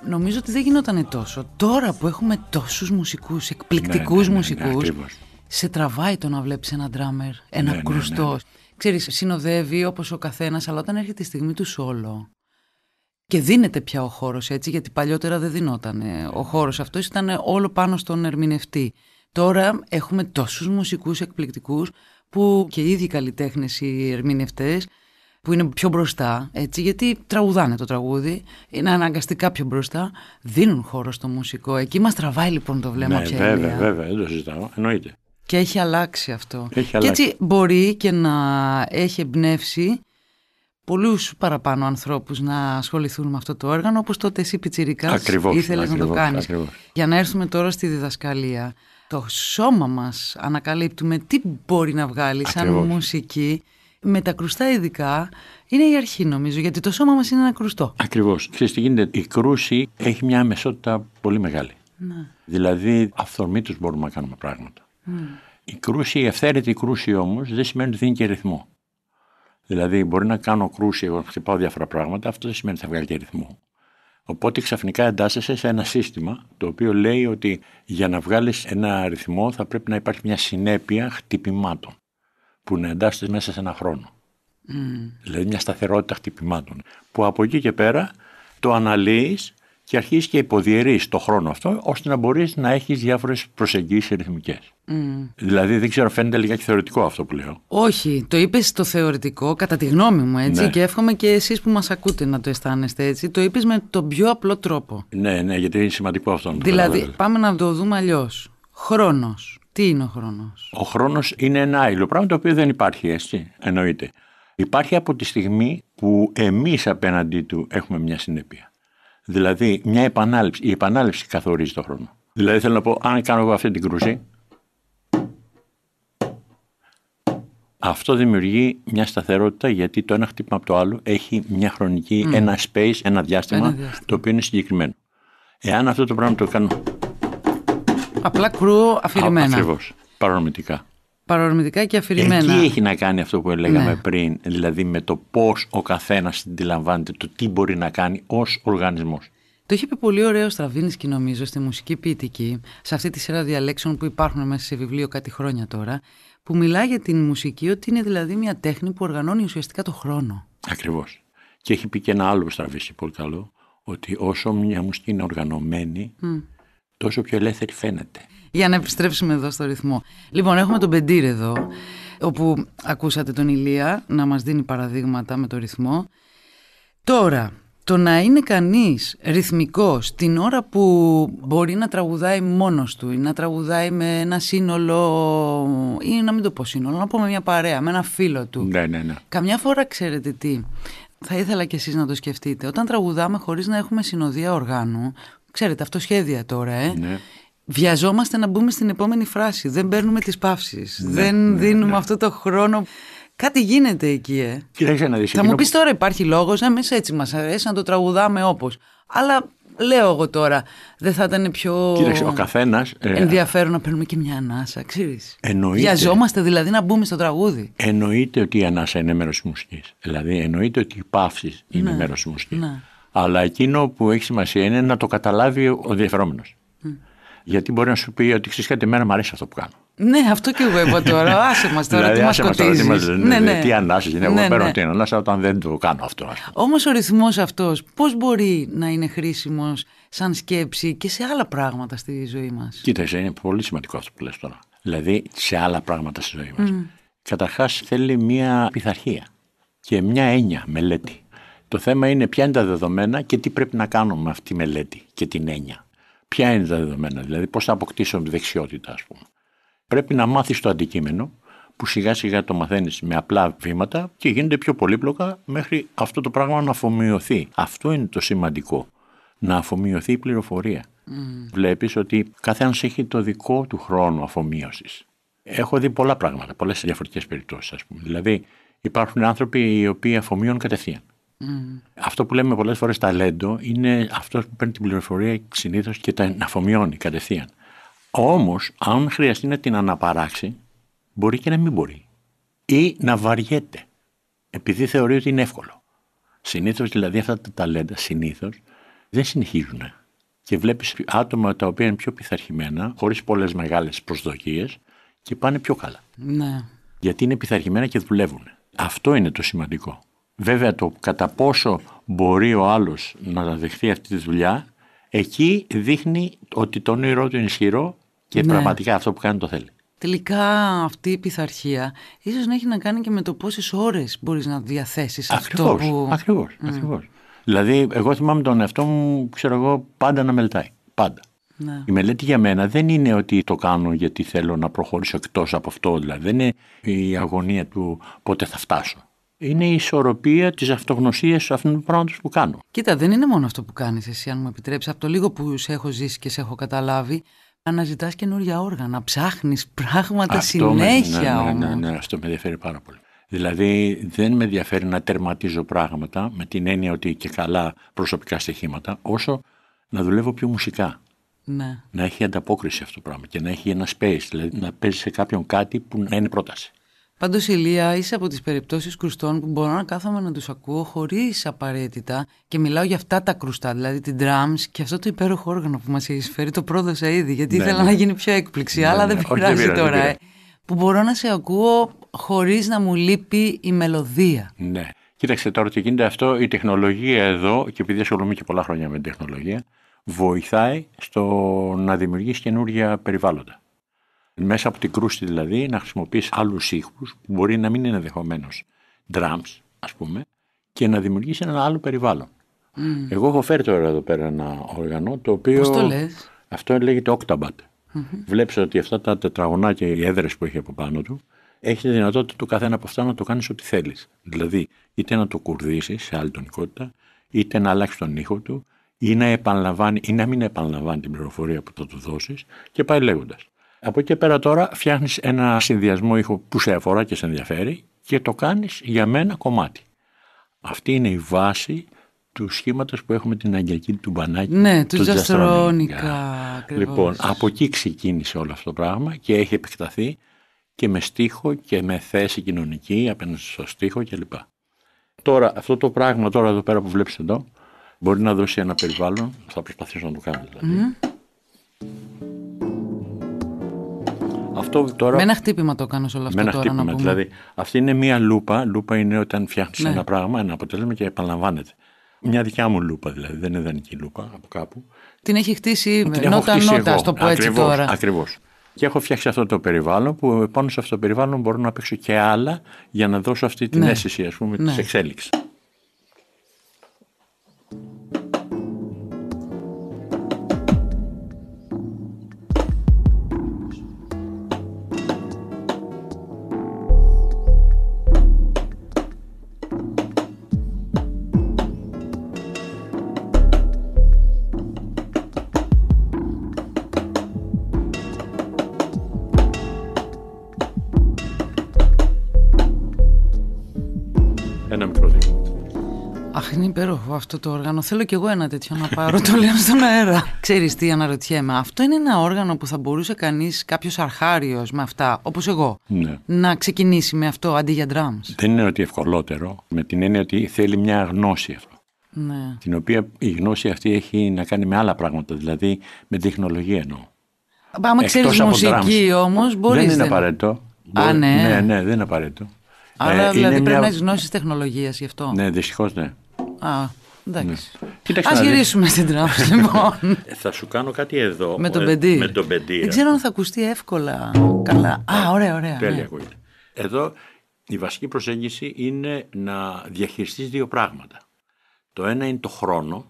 νομίζω ότι δεν γινόταν τόσο. Τώρα που έχουμε τόσους μουσικούς, εκπληκτικούς ναι, ναι, ναι, ναι μουσικούς, σε τραβάει το να βλέπεις ένα ντράμερ, ένα κρουστό. Ξέρεις, συνοδεύει όπως ο καθένας, αλλά όταν έρχεται η στιγμή του σόλο και δίνεται πια ο χώρος έτσι, γιατί παλιότερα δεν δινόταν ο χώρος αυτός ήταν όλο πάνω στον ερμηνευτή. Τώρα έχουμε τόσους μουσικούς εκπληκτικούς που και οι ίδιοι καλλιτέχνες οι που είναι πιο μπροστά, έτσι, γιατί τραγουδάνε το τραγούδι, είναι αναγκαστικά πιο μπροστά, δίνουν χώρο στο μουσικό. Εκεί μας τραβάει λοιπόν το βλέμμα ναι, πια βέβαια, βέβαια, δεν το συζητάω, εννοείται. Και έχει αλλάξει αυτό. Και έτσι μπορεί και να έχει εμπνεύσει πολλούς παραπάνω ανθρώπους να ασχοληθούν με αυτό το όργανο, όπως τότε εσύ πιτσυρικά να το κάνει. Για να έρθουμε τώρα στη διδασκαλία. Το σώμα μας ανακαλύπτουμε τι μπορεί να βγάλει σαν μουσική με τα κρουστά ειδικά είναι η αρχή νομίζω, γιατί το σώμα μας είναι ένα κρουστό. Ακριβώς. Ξέρεις τι γίνεται, η κρούση έχει μια αμεσότητα πολύ μεγάλη. Ναι. Δηλαδή αυθορμήτως μπορούμε να κάνουμε πράγματα. Ναι. Η κρούση, η ευθέρετη κρούση όμως δεν σημαίνει ότι δίνει και ρυθμό. Δηλαδή μπορεί να κάνω κρούση, εγώ χτυπάω διάφορα πράγματα, αυτό δεν σημαίνει ότι θα βγάλει και ρυθμό. Οπότε ξαφνικά εντάσσεσαι σε ένα σύστημα το οποίο λέει ότι για να βγάλεις ένα ρυθμό θα πρέπει να υπάρχει μια συνέπεια χτυπημάτων που να εντάσσεται μέσα σε ένα χρόνο. Mm. Δηλαδή μια σταθερότητα χτυπημάτων. Που από εκεί και πέρα το αναλύεις και αρχίζεις και υποδιαιρείς το χρόνο αυτό, ώστε να μπορείς να έχεις διάφορες προσεγγίσεις ρυθμικές. Mm. Δηλαδή, δεν ξέρω, φαίνεται λιγάκι θεωρητικό αυτό που λέω. Όχι, το είπες το θεωρητικό, κατά τη γνώμη μου, έτσι. Ναι. Και εύχομαι και εσείς που μας ακούτε να το αισθάνεστε έτσι. Το είπες με τον πιο απλό τρόπο. Ναι, ναι, γιατί είναι σημαντικό αυτό. δηλαδή, πάμε να το δούμε αλλιώς. Χρόνος. Τι είναι ο χρόνος. Ο χρόνος είναι ένα άλλο πράγμα το οποίο δεν υπάρχει, έτσι εννοείται. Υπάρχει από τη στιγμή που εμείς απέναντί του έχουμε μια συνέπεια. Δηλαδή, μια επανάληψη. Η επανάληψη καθορίζει τον χρόνο. Δηλαδή, θέλω να πω, αν κάνω εγώ αυτή την κρούση, Αυτό δημιουργεί μια σταθερότητα γιατί το ένα χτύπημα από το άλλο έχει μια χρονική, mm. ένα space, ένα διάστημα, ένα διάστημα, το οποίο είναι συγκεκριμένο. Εάν αυτό το πράγμα το κάνω Απλά κρούω αφηρημένα. Ακριβώς. Παρορμητικά. Παρορμητικά και αφηρημένα. Ε, τι έχει να κάνει αυτό που έλεγαμε ναι. πριν, δηλαδή με το πώς ο καθένας αντιλαμβάνεται το τι μπορεί να κάνει ως οργανισμός. Το είχε πει πολύ ωραίο ο Στραβίνσκι, νομίζω, στη μουσική ποιητική, σε αυτή τη σειρά διαλέξεων που υπάρχουν μέσα σε βιβλίο κάτι χρόνια τώρα, που μιλά για την μουσική ότι είναι δηλαδή μια τέχνη που οργανώνει ουσιαστικά το χρόνο. Ακριβώς. Και έχει πει και ένα άλλο Στραβίνσκι πολύ καλό, ότι όσο μια μουσική είναι οργανωμένη, τόσο πιο ελεύθερη φαίνεται. Για να επιστρέψουμε εδώ στο ρυθμό. Λοιπόν, έχουμε τον Πεντήρ εδώ, όπου ακούσατε τον Ηλία να μας δίνει παραδείγματα με το ρυθμό. Τώρα, το να είναι κανείς ρυθμικός την ώρα που μπορεί να τραγουδάει μόνος του ή να τραγουδάει με ένα σύνολο ή να μην το πω σύνολο, να πω με μια παρέα, με ένα φίλο του. Ναι, ναι, ναι. Καμιά φορά ξέρετε τι, θα ήθελα κι εσείς να το σκεφτείτε. Όταν τραγουδάμε χωρίς να έχουμε συνοδεία οργάνου, Ξέρετε, αυτό σχέδια τώρα, ε. Ναι. Βιαζόμαστε να μπούμε στην επόμενη φράση. Δεν παίρνουμε τις παύσεις. Ναι, δεν ναι, ναι. δίνουμε αυτό το χρόνο. Κάτι γίνεται εκεί, ε. Θα μου πεις τώρα υπάρχει λόγος, εμείς έτσι μας αρέσει να το τραγουδάμε όπως. Αλλά λέω εγώ τώρα, δεν θα ήταν πιο. Κοίταξε, ο καθένας. Ε... ενδιαφέρον να παίρνουμε και μια ανάσα, ξέρεις. Βιαζόμαστε δηλαδή να μπούμε στο τραγούδι. Εννοείται ότι η ανάσα είναι μέρος της μουσικής. Δηλαδή, εννοείται ότι οι παύσεις είναι ναι, μέρος της μουσικής. Ναι. Αλλά εκείνο που έχει σημασία είναι να το καταλάβει ο ενδιαφερόμενος. Γιατί μπορεί να σου πει ότι ξέρεις κάτι, εμένα μου αρέσει αυτό που κάνω. Ναι, αυτό και εγώ είπα τώρα. Άσε μας δηλαδή, τώρα, τι μα κοτίζει. Ναι, ναι, ναι. Τι ανάσχεση είναι, ναι, εγώ ναι, παίρνω την ανάσα όταν δεν το κάνω αυτό. Όμως ο ρυθμός αυτός, πώς μπορεί να είναι χρήσιμος σαν σκέψη και σε άλλα πράγματα στη ζωή μας. Κοίταξε, είναι πολύ σημαντικό αυτό που λες τώρα. Δηλαδή σε άλλα πράγματα στη ζωή μας. Mm. Καταρχάς θέλει μια πειθαρχία και μια έννοια μελέτη. Το θέμα είναι ποια είναι τα δεδομένα και τι πρέπει να κάνουμε με αυτή τη μελέτη και την έννοια. Ποια είναι τα δεδομένα, δηλαδή πώς θα αποκτήσω δεξιότητα, ας πούμε. Πρέπει να μάθεις το αντικείμενο που σιγά σιγά το μαθαίνεις με απλά βήματα και γίνονται πιο πολύπλοκα μέχρι αυτό το πράγμα να αφομοιωθεί. Αυτό είναι το σημαντικό. Να αφομοιωθεί η πληροφορία. Mm. Βλέπεις ότι κάθε ένας έχει το δικό του χρόνο αφομοίωσης. Έχω δει πολλά πράγματα, πολλές διαφορετικές περιπτώσεις, ας πούμε. Δηλαδή, υπάρχουν άνθρωποι οι οποίοι αφομοίων κατευθείαν. Mm. Αυτό που λέμε πολλές φορές ταλέντο είναι αυτό που παίρνει την πληροφορία συνήθως και τα αφομοιώνει κατευθείαν. Όμως, αν χρειαστεί να την αναπαράξει, μπορεί και να μην μπορεί. Ή να βαριέται, επειδή θεωρεί ότι είναι εύκολο. Συνήθως δηλαδή αυτά τα ταλέντα, συνήθως, δεν συνεχίζουν. Και βλέπεις άτομα τα οποία είναι πιο πειθαρχημένα, χωρίς πολλές μεγάλες προσδοκίες και πάνε πιο καλά. Ναι. Γιατί είναι πειθαρχημένα και δουλεύουν. Αυτό είναι το σημαντικό. Βέβαια το κατά πόσο μπορεί ο άλλος να δεχθεί αυτή τη δουλειά, εκεί δείχνει ότι το όνειρό του είναι ισχυρό και ναι. πραγματικά αυτό που κάνει το θέλει. Τελικά αυτή η πειθαρχία ίσως να έχει να κάνει και με το πόσες ώρες μπορείς να διαθέσεις ακριβώς, αυτό που... Ακριβώς, mm. ακριβώς. Δηλαδή εγώ θυμάμαι τον εαυτό μου, ξέρω εγώ, πάντα να μελετάει, πάντα. Ναι. Η μελέτη για μένα δεν είναι ότι το κάνω γιατί θέλω να προχωρήσω εκτός από αυτό, δηλαδή δεν είναι η αγωνία του πότε θα φτάσω είναι η ισορροπία της αυτογνωσίας αυτού του πράγματο που κάνω. Κοίτα, δεν είναι μόνο αυτό που κάνεις εσύ, αν μου επιτρέψεις. Από το λίγο που σε έχω ζήσει και σε έχω καταλάβει, αναζητάς καινούργια όργανα. Ψάχνεις πράγματα συνέχεια με, ναι, ναι, ναι, ναι, αυτό με ενδιαφέρει πάρα πολύ. Δηλαδή, δεν με ενδιαφέρει να τερματίζω πράγματα με την έννοια ότι και καλά προσωπικά στοιχήματα, όσο να δουλεύω πιο μουσικά. Ναι. Να έχει ανταπόκριση αυτό το πράγμα και να έχει ένα space. Δηλαδή, να παίζει σε κάποιον κάτι που να είναι πρόταση. Πάντως, Ηλία, είσαι από τις περιπτώσεις κρουστών που μπορώ να κάθομαι να τους ακούω χωρίς απαραίτητα και μιλάω για αυτά τα κρουστά, δηλαδή την drums και αυτό το υπέροχο όργανο που μας έχει φέρει. Το πρόδωσα ήδη, γιατί ναι, ήθελα ναι. να γίνει πιο έκπληξη, ναι, αλλά ναι. δεν πειράζει τώρα. ε, που μπορώ να σε ακούω χωρίς να μου λείπει η μελωδία. Ναι. Κοίταξε τώρα τι γίνεται αυτό. Η τεχνολογία εδώ, και επειδή ασχολούμαι και πολλά χρόνια με την τεχνολογία, βοηθάει στο να δημιουργήσει καινούργια περιβάλλοντα μέσα από την κρούστη δηλαδή να χρησιμοποιείς άλλους ήχους που μπορεί να μην είναι ενδεχομένως drums ας πούμε και να δημιουργήσει ένα άλλο περιβάλλον. Mm. Εγώ έχω φέρει τώρα εδώ πέρα ένα όργανο το οποίο... Πώς το λες? Αυτό λέγεται Octabat. mm Βλέπεις ότι αυτά τα τετραγωνάκια, οι έδρες που έχει από πάνω του, έχεις τη δυνατότητα του καθένα από αυτά να το κάνεις ό,τι θέλεις. Δηλαδή, είτε να το κουρδίσεις σε άλλη τονικότητα, είτε να αλλάξεις τον ήχο του, ή να, επαναλαμβάνει, ή να μην επαναλαμβάνει την πληροφορία που θα του δώσεις και πάει λέγοντας. Από εκεί πέρα τώρα φτιάχνεις ένα συνδυασμό ήχο που σε αφορά και σε ενδιαφέρει και το κάνεις για μένα κομμάτι. Αυτή είναι η βάση του σχήματος που έχουμε την Αγγελική του Μπανάκη. Ναι, του Τζαστρόνικα. Λοιπόν, από εκεί ξεκίνησε όλο αυτό το πράγμα και έχει επεκταθεί και με στίχο και με θέση κοινωνική απέναντι στο στίχο κλπ. Τώρα, αυτό το πράγμα τώρα εδώ πέρα που βλέπεις εδώ, μπορεί να δώσει ένα περιβάλλον, θα προσπαθήσω να το κάνω δηλαδή, Αυτό τώρα... Με ένα χτύπημα το κάνω όλο αυτό. Με ένα τώρα, χτύπημα. Δηλαδή, μία λούπα. Λούπα είναι όταν φτιάχνεις ναι. ένα πράγμα, ένα αποτέλεσμα και επαναλαμβάνεται. Μια δικιά μου λούπα δηλαδή, δεν είναι δανεική λούπα από κάπου. Την έχει χτίσει νότα-νότα, στο πω έτσι τώρα. Ακριβώς. Και έχω φτιάξει αυτό το περιβάλλον που πάνω σε αυτό το περιβάλλον μπορώ να παίξω και άλλα για να δώσω αυτή την ναι. αίσθηση ας πούμε ναι. της Αχ, είναι υπέροχο αυτό το όργανο. Θέλω κι εγώ ένα τέτοιο να πάρω. το λέω στον αέρα. Ξέρεις τι, αναρωτιέμαι. Αυτό είναι ένα όργανο που θα μπορούσε κανείς, κάποιος αρχάριος με αυτά, όπως εγώ, ναι. να ξεκινήσει με αυτό αντί για drums. Δεν είναι ότι ευκολότερο, με την έννοια ότι θέλει μια γνώση αυτό. Ναι. Την οποία η γνώση αυτή έχει να κάνει με άλλα πράγματα, δηλαδή με τεχνολογία εννοώ. Άμα ξέρει μουσική όμως, μπορεί. Δεν είναι δεν... απαραίτητο. Α, ναι. ναι. ναι, δεν είναι απαραίτητο. Άρα ε, δηλαδή πρέπει μια... να έχεις γνώσεις τεχνολογίας γι' αυτό. Ναι, δυστυχώς ναι. Α, εντάξει. Ναι. Ας γυρίσουμε στην τράπεζα λοιπόν. Ε, θα σου κάνω κάτι εδώ. Με τον ε, πεντή Δεν ε. ξέρω αν θα ακουστεί εύκολα καλά. Α, ωραία, ωραία. Ναι. Τέλεια ακούγεται. Εδώ η βασική προσέγγιση είναι να διαχειριστείς δύο πράγματα. Το ένα είναι το χρόνο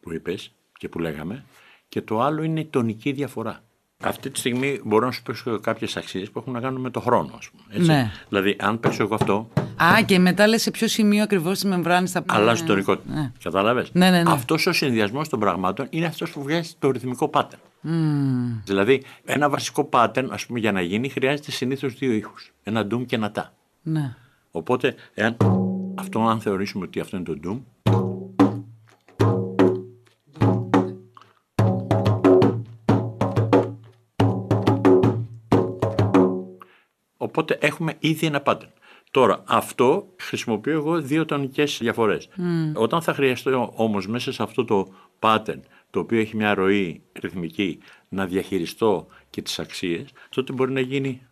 που είπες και που λέγαμε και το άλλο είναι η τονική διαφορά. Αυτή τη στιγμή μπορώ να σου παίξω κάποιες αξίες που έχουν να κάνουν με το χρόνο, ας πούμε. Έτσι. Ναι. Δηλαδή, αν παίξω εγώ αυτό. Α, και μετά λες σε ποιο σημείο ακριβώς της μεμβράνης θα πάει. Αλλάζει το ρυθμικό. Ναι. ναι. Κατάλαβες. Ναι, ναι, ναι. Αυτός ο συνδυασμός των πραγμάτων είναι αυτός που βγάζει το ρυθμικό pattern. Mm. Δηλαδή, ένα βασικό pattern, ας πούμε, για να γίνει χρειάζεται συνήθως δύο ήχους. Ένα ντουμ και ένα τα. Ναι. Οπότε, εάν αυτό, αν θεωρήσουμε ότι αυτό είναι το ντουμ, Οπότε έχουμε ήδη ένα pattern. Τώρα, αυτό χρησιμοποιώ εγώ δύο τονικές διαφορές. Όταν θα χρειαστώ όμως μέσα σε αυτό το pattern, το οποίο έχει μια ροή ρυθμική, να διαχειριστώ και τις αξίες, τότε μπορεί να γίνει.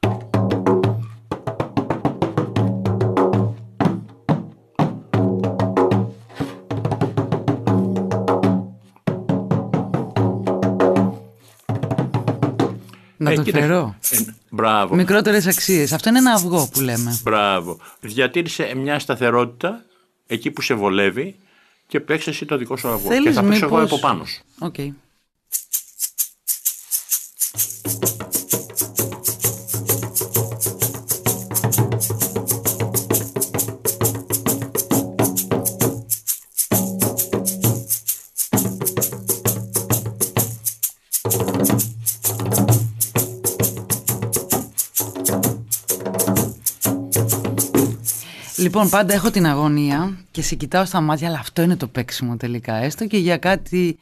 Να ε, το φέρω. Μπράβο. Μικρότερες αξίες. Αυτό είναι ένα αυγό που λέμε. Μπράβο. Διατήρησε μια σταθερότητα εκεί που σε βολεύει και παίξε εσύ το δικό σου αυγό. και θα παίξω εγώ από πάνω Okay. Λοιπόν, πάντα έχω την αγωνία και σε κοιτάω στα μάτια, αλλά αυτό είναι το παίξιμο τελικά. Έστω και για κάτι.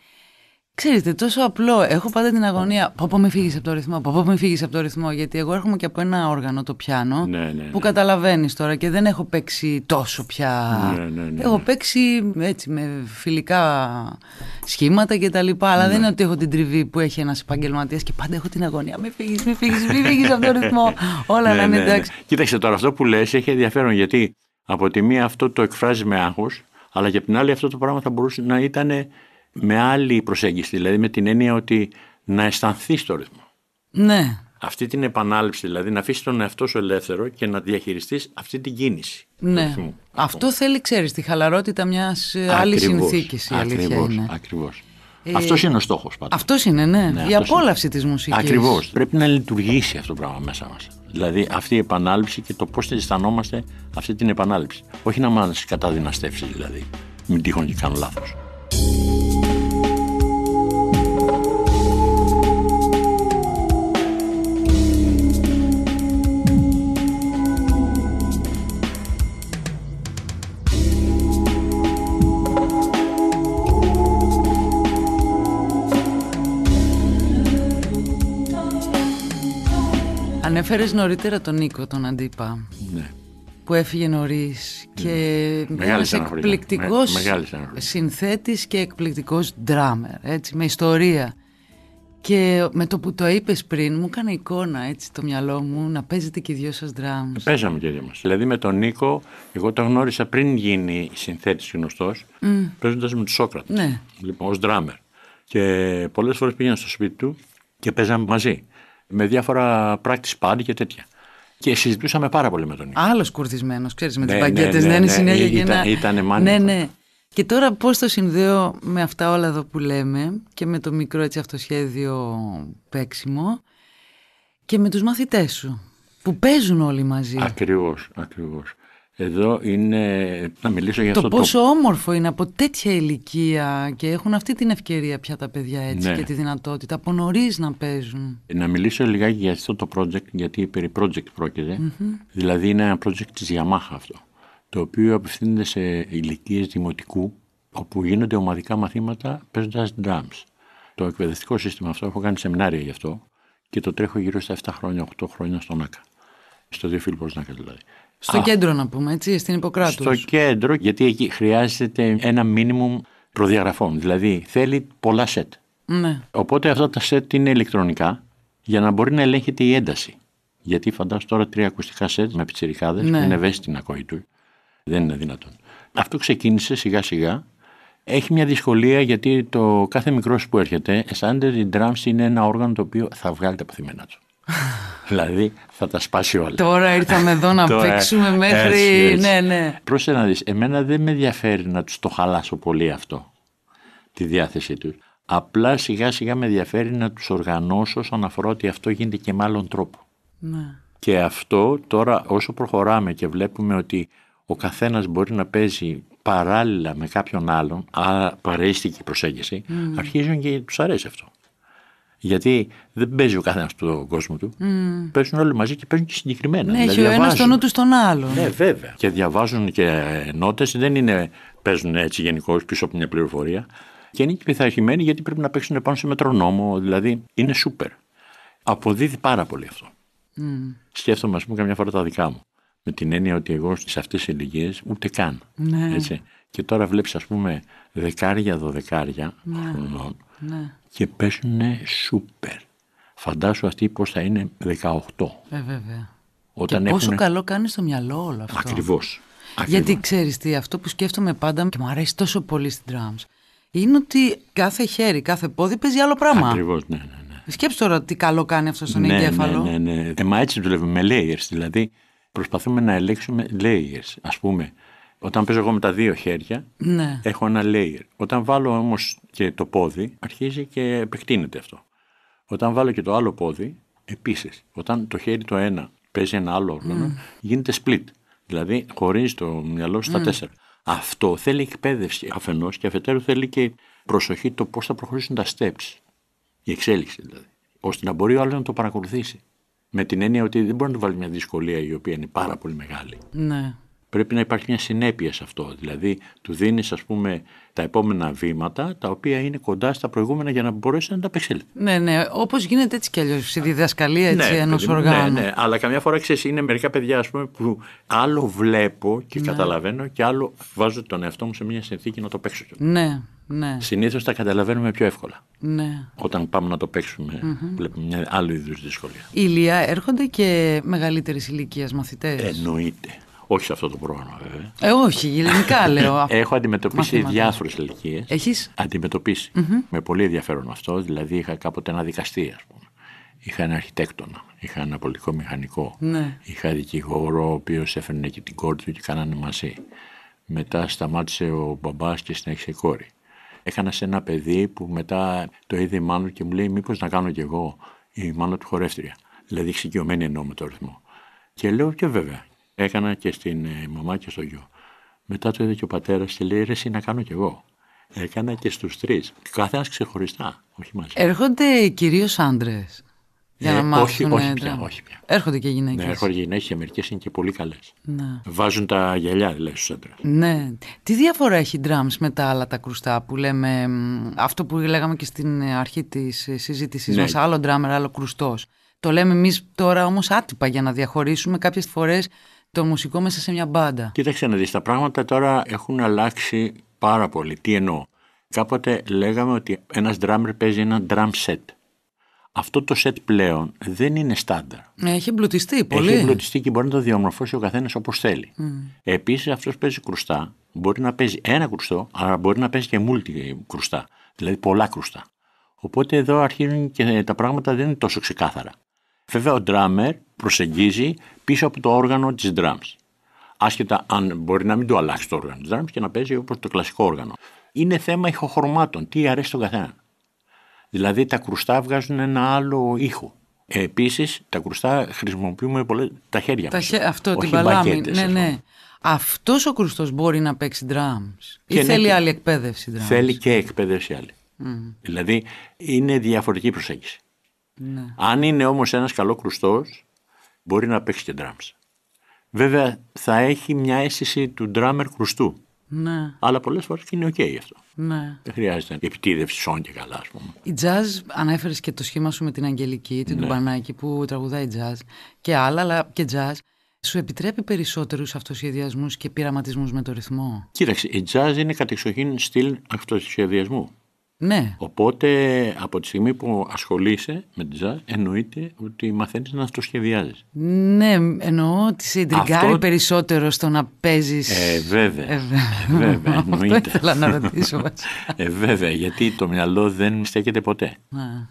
Ξέρετε, τόσο απλό. Έχω πάντα την αγωνία. Πω, πω με φύγεις από το ρυθμό. Πω, πω με φύγεις από το ρυθμό. Γιατί εγώ έρχομαι και από ένα όργανο, το πιάνο, ναι, ναι, ναι. που καταλαβαίνεις τώρα και δεν έχω παίξει τόσο πια. Ναι, ναι, ναι, έχω παίξει έτσι με φιλικά σχήματα και τα λοιπά. Αλλά δεν είναι ότι έχω την τριβή που έχει ένας επαγγελματίας και πάντα έχω την αγωνία. Με φύγει, με φύγει, με φύγεις από το ρυθμό. Όλα να είναι εντάξει. Κοίταξε τώρα, αυτό που λες έχει ενδιαφέρον γιατί από τη μία αυτό το εκφράζει με άγχος, αλλά και από την άλλη αυτό το πράγμα θα μπορούσε να ήταν με άλλη προσέγγιση, δηλαδή με την έννοια ότι να αισθανθεί το ρυθμό. Ναι. Αυτή την επανάληψη, δηλαδή να αφήσεις τον εαυτό σου ελεύθερο και να διαχειριστείς αυτή την κίνηση. Ναι. Αυτό θέλει, ξέρεις, τη χαλαρότητα μιας άλλης συνθήκης. Ακριβώ. Ακριβώς. Ε, αυτός είναι ο στόχος πάντα. Αυτός είναι, ναι. ναι η απόλαυση της μουσικής. Ακριβώς. Πρέπει να λειτουργήσει αυτό το πράγμα μέσα μας. Δηλαδή αυτή η επανάληψη και το πώς θα αισθανόμαστε αυτή την επανάληψη. Όχι να μας καταδυναστεύσει δηλαδή. Μην τύχουν και κάνω λάθος. Ανέφερες νωρίτερα τον Νίκο, τον αντίπα. Ναι. Που έφυγε νωρίς και ναι. ένας εκπληκτικός ναι, συνθέτης και εκπληκτικός ντράμερ, έτσι, με ιστορία. Και με το που το είπες πριν μου έκανε εικόνα έτσι το μυαλό μου να παίζετε και οι δυο σας drums. Παίζαμε και οι δυο μας. Δηλαδή με τον Νίκο, εγώ τον γνώρισα πριν γίνει συνθέτης γνωστός, mm. παίζοντας με τον Σόκρατο ναι. λοιπόν, ως drummer. Και πολλές φορές πήγαινα στο σπίτι του και παίζαμε μαζί με διάφορα practice pad και τέτοια. Και συζητούσαμε πάρα πολύ με τον ίδιο Άλλος κουρδισμένος, ξέρεις, με τι ναι ναι ναι, ναι, ναι, ναι, συνέχεια και Ήταν Ναι, ναι. Και τώρα πώς το συνδέω με αυτά όλα εδώ που λέμε και με το μικρό έτσι αυτοσχέδιο παίξιμο και με τους μαθητές σου που παίζουν όλοι μαζί. Ακριβώς, ακριβώς. Εδώ είναι να μιλήσω για το αυτό πόσο όμορφο είναι από τέτοια ηλικία και έχουν αυτή την ευκαιρία πια τα παιδιά έτσι ναι. και τη δυνατότητα από νωρίς να παίζουν. Να μιλήσω λιγάκι για αυτό το project γιατί περί project προκειται Δηλαδή είναι ένα project της Yamaha αυτό το οποίο απευθύνεται σε ηλικίες δημοτικού όπου γίνονται ομαδικά μαθήματα παίζοντας drums. Το εκπαιδευτικό σύστημα αυτό, έχω κάνει σεμινάρια γι' αυτό και το τρέχω γύρω στα 7 χρόνια, 8 χρόνια στον ΑΚΑ. Στο δύο φίλους Νάκα δηλαδή. Στο κέντρο να πούμε, έτσι, στην Ιπποκράτους. Στο κέντρο, γιατί εκεί χρειάζεται ένα μίνιμουμ προδιαγραφών. Δηλαδή θέλει πολλά σετ. Ναι. Οπότε αυτά τα σετ είναι ηλεκτρονικά για να μπορεί να ελέγχεται η ένταση. Γιατί φαντάζομαι τώρα τρία ακουστικά σετ με πιτσιρικάδες ναι. που είναι ευαίσθητη να ακοή του. Δεν είναι δυνατόν. Αυτό ξεκίνησε σιγά σιγά. Έχει μια δυσκολία γιατί το κάθε μικρός που έρχεται αισθάνεται ότι η drums είναι ένα όργανο το οποίο θα βγάλει τα αποθυμένα του. δηλαδή θα τα σπάσει όλα. Τώρα ήρθαμε εδώ να παίξουμε μέχρι... Ναι, ναι. Πρόσεχε να δεις, εμένα δεν με ενδιαφέρει να τους το χαλάσω πολύ αυτό, τη διάθεσή τους. Απλά σιγά σιγά με ενδιαφέρει να τους οργανώσω όσον αφορά ότι αυτό γίνεται και με άλλον τρόπο. Ναι. Και αυτό τώρα όσο προχωράμε και βλέπουμε ότι ο καθένας μπορεί να παίζει παράλληλα με κάποιον άλλον, παρέστηκε η προσέγγιση, mm. αρχίζουν και τους αρέσει αυτό. Γιατί δεν παίζει ο καθένας στον κόσμο του. Παίζουν όλοι μαζί και παίζουν και συγκεκριμένα. Ναι, δηλαδή, ο ένας το νου του στον άλλο. Ναι, βέβαια. Και διαβάζουν και νότε. Δεν είναι, παίζουν έτσι γενικώς πίσω από μια πληροφορία. Και είναι και πειθαρχημένοι γιατί πρέπει να παίξουν πάνω σε μετρονόμο. Δηλαδή είναι σούπερ. Αποδίδει πάρα πολύ αυτό. Mm. Σκέφτομαι, ας πούμε, καμιά φορά τα δικά μου. Με την έννοια ότι εγώ σε αυτές τις ηλικίες ούτε καν. Ναι. Έτσι. Και τώρα βλέπεις, ας πούμε, δεκάρια, δωδεκάρια ναι. χρονών ναι και πέσουν σούπερ. Φαντάσου αυτοί πώς θα είναι 18. Ε, βέβαια. Όταν και πόσο καλό κάνει στο μυαλό όλο αυτό. Ακριβώς. Γιατί ξέρεις τι, αυτό που σκέφτομαι πάντα και μου αρέσει τόσο πολύ στην drums, είναι ότι κάθε χέρι, κάθε πόδι παίζει άλλο πράγμα. Ακριβώς, ναι, ναι. ναι. Σκέψτε τώρα τι καλό κάνει αυτός στον ναι, ναι εγκέφαλο. Ναι, ναι, ναι. Ε, μα έτσι δουλεύουμε με layers. Δηλαδή, προσπαθούμε να ελέγξουμε layers. Ας πούμε, όταν παίζω εγώ με τα δύο χέρια, ναι. έχω ένα layer. Όταν βάλω όμως και το πόδι, αρχίζει και επεκτείνεται αυτό. Όταν βάλω και το άλλο πόδι, επίσης. Όταν το χέρι το ένα παίζει ένα άλλο όργανο, mm. γίνεται split. Δηλαδή χωρίζει το μυαλό στα mm. τέσσερα. Αυτό θέλει εκπαίδευση αφενός και αφετέρου θέλει και προσοχή το πώς θα προχωρήσουν τα steps. Η εξέλιξη δηλαδή. ώστε να μπορεί ο άλλος να το παρακολουθήσει. Με την έννοια ότι δεν μπορεί να του βάλεις μια δυσκολία η οποία είναι πάρα πολύ μεγάλη. Ναι πρέπει να υπάρχει μια συνέπεια σε αυτό. Δηλαδή, του δίνεις, ας πούμε, τα επόμενα βήματα, τα οποία είναι κοντά στα προηγούμενα για να μπορέσει να τα απεξέλθει. Ναι, ναι. Όπως γίνεται έτσι κι αλλιώς η διδασκαλία ναι, ενός ναι, οργάνου. Ναι, ναι. Αλλά καμιά φορά ξέρεις, είναι μερικά παιδιά, ας πούμε, που άλλο βλέπω και ναι. καταλαβαίνω και άλλο βάζω τον εαυτό μου σε μια συνθήκη να το παίξω. Ναι. Ναι. Συνήθως τα καταλαβαίνουμε πιο εύκολα. Ναι. Όταν πάμε να το παίξουμε, mm-hmm. βλέπουμε μια άλλη είδους δυσκολία. Ηλία, έρχονται και μεγαλύτερης ηλικίας μαθητές. Εννοείται. Όχι σε αυτό το πρόγραμμα, βέβαια. Ε, όχι, γενικά λέω. Έχω αντιμετωπίσει ναι. διάφορες ηλικίες. Έχεις. Αντιμετωπίσει. Mm-hmm. Με πολύ ενδιαφέρον αυτό. Δηλαδή, είχα κάποτε ένα δικαστή, ας πούμε. Είχα ένα αρχιτέκτονα. Είχα ένα πολιτικό μηχανικό. Ναι. Είχα δικηγόρο, ο οποίος έφερνε και την κόρη του και κάνανε μαζί. Μετά σταμάτησε ο μπαμπάς και συνέχισε η κόρη. Έκανα σε ένα παιδί που μετά το είδε η μάνα και μου λέει: Μήπως να κάνω κι εγώ η μάνα του χορεύτρια. Δηλαδή, εξοικειωμένη εννοώ με το ρυθμό. Και λέω και βέβαια έκανα και στην ε, μαμά και στο γιο. Μετά το είδε και ο πατέρας και λέει: Ρε, εσύ να κάνω κι εγώ. Έκανα και στους τρεις. Κάθε ένα ξεχωριστά, όχι μαζί. Έρχονται κυρίως άντρες. Για ε, να μάθουν όχι, όχι, πια, όχι πια. Έρχονται και γυναίκες. Ναι, έρχονται γυναίκες και μερικές είναι και πολύ καλές. Ναι. Βάζουν τα γυαλιά, δηλαδή, στους άντρες. Ναι. Τι διαφορά έχει ντραμ με τα άλλα τα κρουστά που λέμε. Αυτό που λέγαμε και στην ε, αρχή της συζήτησής ναι. μας, άλλο ντράμερ, άλλο κρουστός. Το λέμε εμείς τώρα όμως άτυπα για να διαχωρίσουμε κάποιες φορές το μουσικό μέσα σε μια μπάντα. Κοίταξε να δεις, τα πράγματα τώρα έχουν αλλάξει πάρα πολύ. Τι εννοώ. Κάποτε λέγαμε ότι ένας drummer παίζει ένα drum set. Αυτό το set πλέον δεν είναι στάνταρ. Ναι, έχει εμπλουτιστεί πολύ. Έχει εμπλουτιστεί και μπορεί να το διαμορφώσει ο καθένας όπως θέλει. Mm. Επίσης, αυτός παίζει κρουστά. Μπορεί να παίζει ένα κρουστό, αλλά μπορεί να παίζει και μούλτι κρουστά. Δηλαδή πολλά κρουστά. Οπότε εδώ αρχίζουν και τα πράγματα δεν είναι τόσο ξεκάθαρα. Βέβαια, ο drummer προσεγγίζει πίσω από το όργανο της drums. Άσχετα αν μπορεί να μην το αλλάξει το όργανο της drums και να παίζει όπως το κλασικό όργανο. Είναι θέμα ηχοχρωμάτων, τι αρέσει τον καθένα. Δηλαδή τα κρουστά βγάζουν ένα άλλο ήχο. Επίσης, τα κρουστά χρησιμοποιούμε πολλές, τα χέρια μας. χε... Αυτό, όχι την παλάμη. Μπακέτες, ναι, ναι. Αυτός ο κρουστός μπορεί να παίξει drums. ή θέλει άλλη εκπαίδευση drums. Θέλει και εκπαίδευση άλλη. Mm. Δηλαδή, είναι διαφορετική προσέγγιση. Ναι. Αν είναι όμως ένας καλό κρουστός μπορεί να παίξει και drums. Βέβαια θα έχει μια αίσθηση του drummer κρουστού. Ναι. Αλλά πολλές φορές είναι οκ okay αυτό. Ναι. Δεν χρειάζεται επιτίδευση σών και καλά, ας πούμε. Η jazz, ανέφερες και το σχήμα σου με την Αγγελική, την ναι. Τουμπανάκη που τραγουδάει jazz και άλλα, αλλά και jazz. Σου επιτρέπει περισσότερους αυτοσχεδιασμούς και πειραματισμούς με το ρυθμό. Κοίταξε, η jazz είναι κατεξοχήν στυλ αυτοσχεδιασμού. Ναι. Οπότε από τη στιγμή που ασχολείσαι με τη jazz, εννοείται ότι μαθαίνεις να το σχεδιάζεις. Ναι, εννοώ ότι σε εντριγκάρει Αυτό... περισσότερο στο να παίζεις. Ε, βέβαια. Ε, βέβαια, ε, εννοείται. Αυτό να ρωτήσω. ε, βέβαια, γιατί το μυαλό δεν στέκεται ποτέ.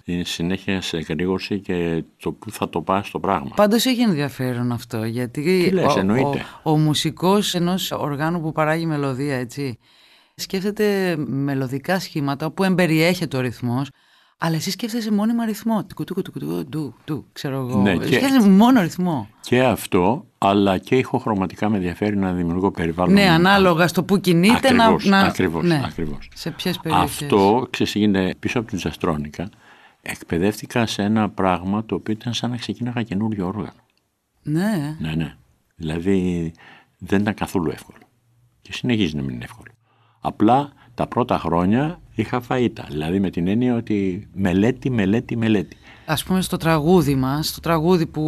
Είναι συνέχεια σε γρήγορση και το που θα το πας στο πράγμα. Πάντως έχει ενδιαφέρον αυτό. Γιατί ο, ο, ο, ο μουσικός ενός οργάνου που παράγει μελωδία, έτσι σκέφτεται μελωδικά σχήματα που εμπεριέχεται ο ρυθμός, αλλά εσύ σκέφτεσαι μόνιμα ρυθμό. Τουκου, ξέρω εγώ. Ναι, και... Σκέφτεσαι μόνο ρυθμό. Και αυτό, αλλά και ηχοχρωματικά με ενδιαφέρει να δημιουργώ περιβάλλον. Ναι, ανάλογα στο που κινείται να. Ακριβώς. Ναι. Σε ποιες περιοχές. Αυτό ξεσυγίνεται πίσω από την Τζαστρόνικα. Εκπαιδεύτηκα σε ένα πράγμα το οποίο ήταν σαν να ξεκίναγα καινούριο όργανο. Ναι. Ναι, ναι. Δηλαδή δεν ήταν καθόλου εύκολο. Και συνεχίζει να μην είναι εύκολο. Απλά τα πρώτα χρόνια είχα φαΐτα. Δηλαδή με την έννοια ότι μελέτη, μελέτη, μελέτη. Ας πούμε στο τραγούδι μας, στο τραγούδι που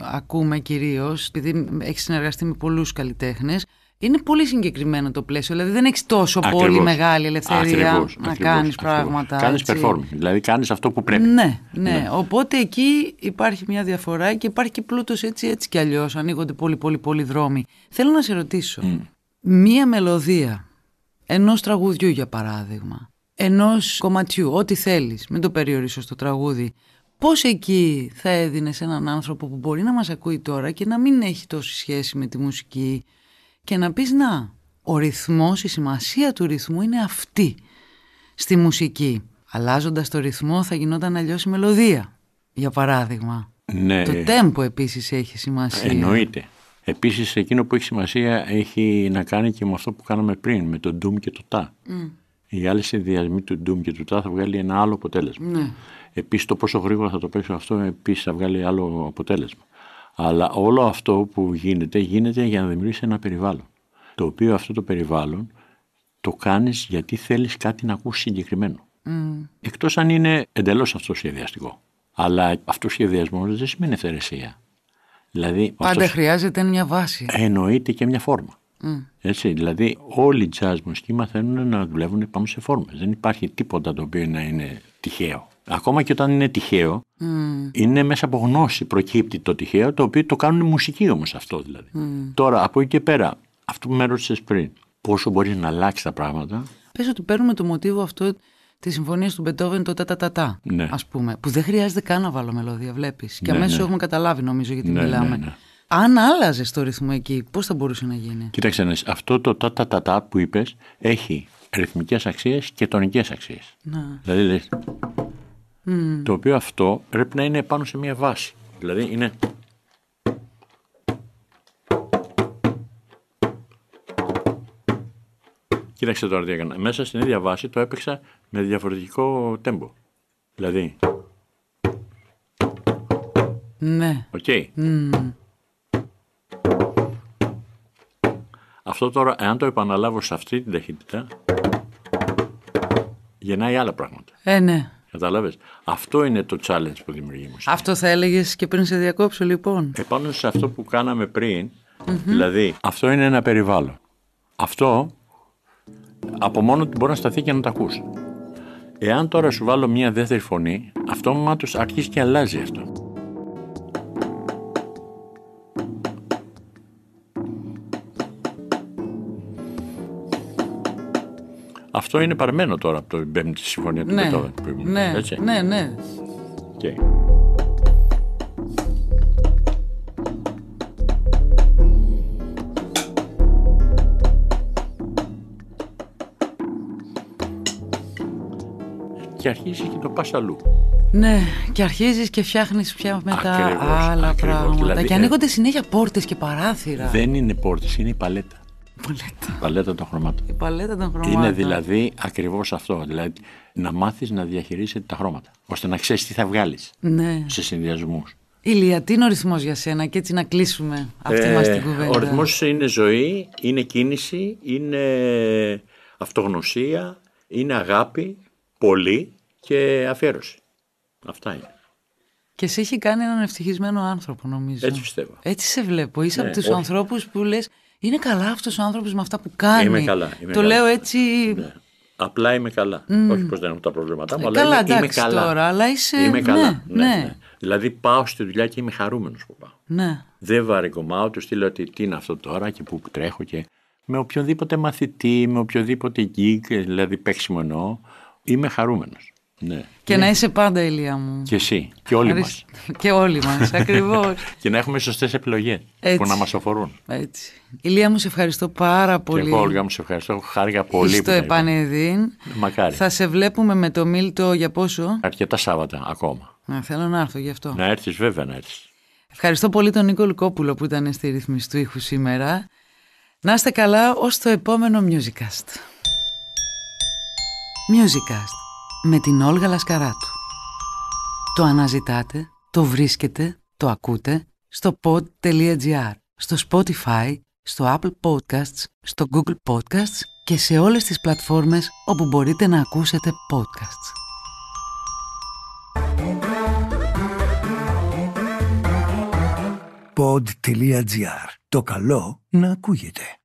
ακούμε κυρίως, επειδή έχει συνεργαστεί με πολλούς καλλιτέχνες, είναι πολύ συγκεκριμένο το πλαίσιο. Δηλαδή δεν έχεις τόσο πολύ μεγάλη ελευθερία να κάνει πράγματα. Κάνεις performing, δηλαδή κάνεις αυτό που πρέπει. Ναι, ναι, ναι, Οπότε εκεί υπάρχει μια διαφορά και υπάρχει και πλούτος έτσι, έτσι κι αλλιώς. Ανοίγονται πολύ, πολύ, πολύ δρόμοι. Θέλω να σε ρωτήσω. Μία μελωδία Ενός τραγουδιού για παράδειγμα, ενός κομματιού, ό,τι θέλεις, μην το περιορίσω στο τραγούδι, Πώς εκεί θα έδινες έναν άνθρωπο που μπορεί να μας ακούει τώρα και να μην έχει τόση σχέση με τη μουσική και να πεις να, ο ρυθμός, η σημασία του ρυθμού είναι αυτή στη μουσική. Αλλάζοντας το ρυθμό θα γινόταν αλλιώς η μελωδία, για παράδειγμα. Ναι. Το τέμπο επίσης έχει σημασία. Εννοείται. Επίσης εκείνο που έχει σημασία έχει να κάνει και με αυτό που κάναμε πριν, με το ντουμ και το τα. Mm. Οι άλλοι συνδυασμοί του ντουμ και του τα θα βγάλει ένα άλλο αποτέλεσμα. Mm. Επίσης το πόσο γρήγορα θα το παίξω αυτό επίσης θα βγάλει άλλο αποτέλεσμα. Αλλά όλο αυτό που γίνεται, γίνεται για να δημιουργήσει ένα περιβάλλον. Το οποίο αυτό το περιβάλλον το κάνεις γιατί θέλεις κάτι να ακούσεις συγκεκριμένο. Mm. Εκτός αν είναι εντελώς σχεδιαστικό. Αλλά αυτό σχεδιασμό δεν σημαίνει ευθερεσία. Δηλαδή, Πάντα χρειάζεται μια βάση. Εννοείται και μια φόρμα. Έτσι, δηλαδή όλοι οι jazz μουσικοί μαθαίνουν να δουλεύουν πάνω σε φόρμα Δεν υπάρχει τίποτα το οποίο να είναι τυχαίο. Ακόμα και όταν είναι τυχαίο, είναι μέσα από γνώση προκύπτει το τυχαίο, το οποίο το κάνουν μουσική όμως αυτό δηλαδή. Τώρα από εκεί και πέρα, αυτό που με πριν, πόσο μπορεί να αλλάξει τα πράγματα. Πες ότι παίρνουμε το μοτίβο αυτό τη συμφωνία του Μπετόβεν το τα-τα-τα-τα, ναι. ας πούμε. Που δεν χρειάζεται καν να βάλω μελωδία, βλέπεις. Και ναι, αμέσως ναι. έχουμε καταλάβει, νομίζω, γιατί ναι, μιλάμε. Ναι, Αν άλλαζες το ρυθμό εκεί, πώς θα μπορούσε να γίνει. Κοίταξε, αυτό το τα-τα-τα-τα που είπες έχει ρυθμικές αξίες και τονικές αξίες. Δηλαδή Το οποίο αυτό πρέπει να είναι πάνω σε μία βάση. Δηλαδή είναι. Κοίταξε τώρα τι έκανα. Μέσα στην ίδια βάση το έπαιξα με διαφορετικό τέμπο. Δηλαδή. Ναι. Οκ. Αυτό τώρα, εάν το επαναλάβω σε αυτή την ταχύτητα, γεννάει άλλα πράγματα. Ε, ναι. Κατάλαβες. Αυτό είναι το challenge που δημιουργεί Αυτό θα έλεγες και πριν σε διακόψω, λοιπόν. Επάνω σε αυτό που κάναμε πριν, δηλαδή, αυτό είναι ένα περιβάλλον. Αυτό από μόνο του μπορεί να σταθεί και να το ακούσει. Εάν τώρα σου βάλω μία δεύτερη φωνή, αυτόματος αρχίζει και αλλάζει αυτό. Αυτό είναι παρμένο τώρα από την πέμπτη συμφωνία του ναι, ναι. ναι, ναι, ναι, ναι. Okay. και αρχίζεις και το πας αλλού. Ναι, και αρχίζεις και φτιάχνεις πια μετά ακριβώς, άλλα πράγματα. Δηλαδή, και ε, ανοίγονται συνέχεια πόρτες και παράθυρα. Δεν είναι πόρτες, είναι η παλέτα. Παλέτα. Η παλέτα των χρωμάτων. Η παλέτα των χρωμάτων. Είναι δηλαδή ακριβώς αυτό. Δηλαδή να μάθεις να διαχειρίζεσαι τα χρώματα. ώστε να ξέρεις τι θα βγάλεις ναι. σε συνδυασμούς. Ηλία, τι είναι ο ρυθμός για σένα και έτσι να κλείσουμε αυτή ε, την κουβέντα. Ο ρυθμός είναι ζωή, είναι κίνηση, είναι αυτογνωσία, είναι αγάπη, πολύ και αφιέρωση. Αυτά είναι. Και σε έχει κάνει έναν ευτυχισμένο άνθρωπο, νομίζω. Έτσι πιστεύω. Έτσι σε βλέπω. Είσαι ναι. από τους ανθρώπους που λες, είναι καλά αυτός ο άνθρωπος με αυτά που κάνει. Είμαι καλά. Είμαι το λέω έτσι. Ναι. Απλά είμαι καλά. Mm. Όχι πως δεν έχω τα προβλήματά μου, ε, αλλά καλά, είμαι, καλά. Τώρα, αλλά είσαι... Είμαι καλά. Ναι, ναι Δηλαδή πάω στη δουλειά και είμαι χαρούμενος που πάω. Ναι. Δεν βαρικομάω, τους στείλω ότι τι είναι αυτό τώρα και που τρέχω και. Με οποιοδήποτε μαθητή, με οποιοδήποτε γκίγκ, δηλαδή παίξιμο εννοώ, είμαι χαρούμενος. Ναι. Και ναι. να είσαι πάντα, Ηλία μου. Και εσύ. Και όλοι μας. και όλοι μας, ακριβώς. και να έχουμε σωστές επιλογές που να μας αφορούν. Έτσι. Ηλία μου, σε ευχαριστώ πάρα πολύ. Και εγώ, Όλγα, μου σε ευχαριστώ. Χάρηκα πολύ. Στο επανεδίν. Μακάρι. Θα σε βλέπουμε με το Μίλτο για πόσο. Αρκετά Σάββατα ακόμα. Να, θέλω να έρθω γι' αυτό. Να έρθεις, βέβαια να έρθεις. Ευχαριστώ πολύ τον Νίκο Λουκόπουλο που ήταν στη ρυθμίση του ήχου σήμερα. Να είστε καλά ως το επόμενο Musicast. Musicast με την Όλγα Λασκαράτου. Το αναζητάτε, το βρίσκετε, το ακούτε στο pod.gr, στο Spotify, στο Apple Podcasts, στο Google Podcasts και σε όλες τις πλατφόρμες όπου μπορείτε να ακούσετε podcasts. Pod.gr. Το καλό να ακούγεται.